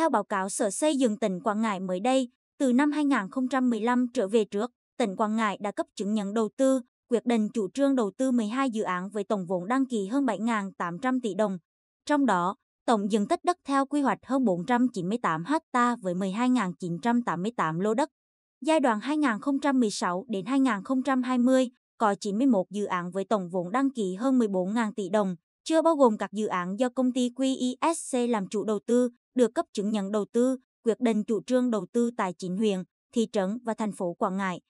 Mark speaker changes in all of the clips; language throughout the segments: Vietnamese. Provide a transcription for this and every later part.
Speaker 1: Theo báo cáo Sở Xây dựng tỉnh Quảng Ngãi mới đây, từ năm 2015 trở về trước, tỉnh Quảng Ngãi đã cấp chứng nhận đầu tư, quyết định chủ trương đầu tư 12 dự án với tổng vốn đăng ký hơn 7.800 tỷ đồng. Trong đó, tổng diện tích đất theo quy hoạch hơn 498 ha với 12.988 lô đất. Giai đoạn 2016 đến 2020 có 91 dự án với tổng vốn đăng ký hơn 14.000 tỷ đồng, chưa bao gồm các dự án do công ty QISC làm chủ đầu tư, được cấp chứng nhận đầu tư, quyết định chủ trương đầu tư tại chính huyện, thị trấn và thành phố Quảng Ngãi.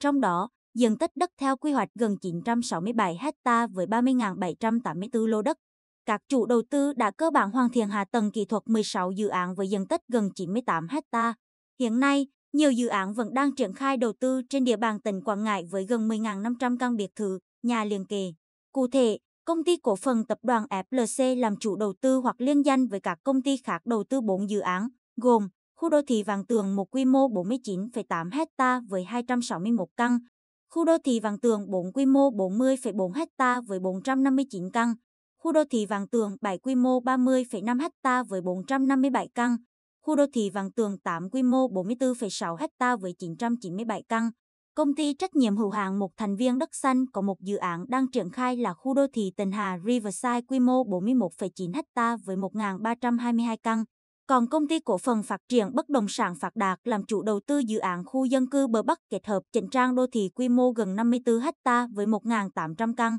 Speaker 1: Trong đó, diện tích đất theo quy hoạch gần 967 ha với 30.784 lô đất. Các chủ đầu tư đã cơ bản hoàn thiện hạ tầng kỹ thuật 16 dự án với diện tích gần 98 ha. Hiện nay, nhiều dự án vẫn đang triển khai đầu tư trên địa bàn tỉnh Quảng Ngãi với gần 10.500 căn biệt thự, nhà liền kề. Cụ thể, công ty cổ phần tập đoàn FLC làm chủ đầu tư hoặc liên danh với các công ty khác đầu tư 4 dự án, gồm khu đô thị Vàng Tường một quy mô 49,8 ha với 261 căn, khu đô thị Vàng Tường 4 quy mô 40,4 ha với 459 căn, khu đô thị Vàng Tường 7 quy mô 30,5 ha với 457 căn, khu đô thị Vàng Tường 8 quy mô 44,6 ha với 997 căn. Công ty trách nhiệm hữu hạn một thành viên đất xanh có một dự án đang triển khai là khu đô thị Tình Hà Riverside quy mô 41,9 ha với 1.322 căn. Còn công ty cổ phần phát triển bất động sản Phát Đạt làm chủ đầu tư dự án khu dân cư bờ Bắc kết hợp chỉnh trang đô thị quy mô gần 54 ha với 1.800 căn.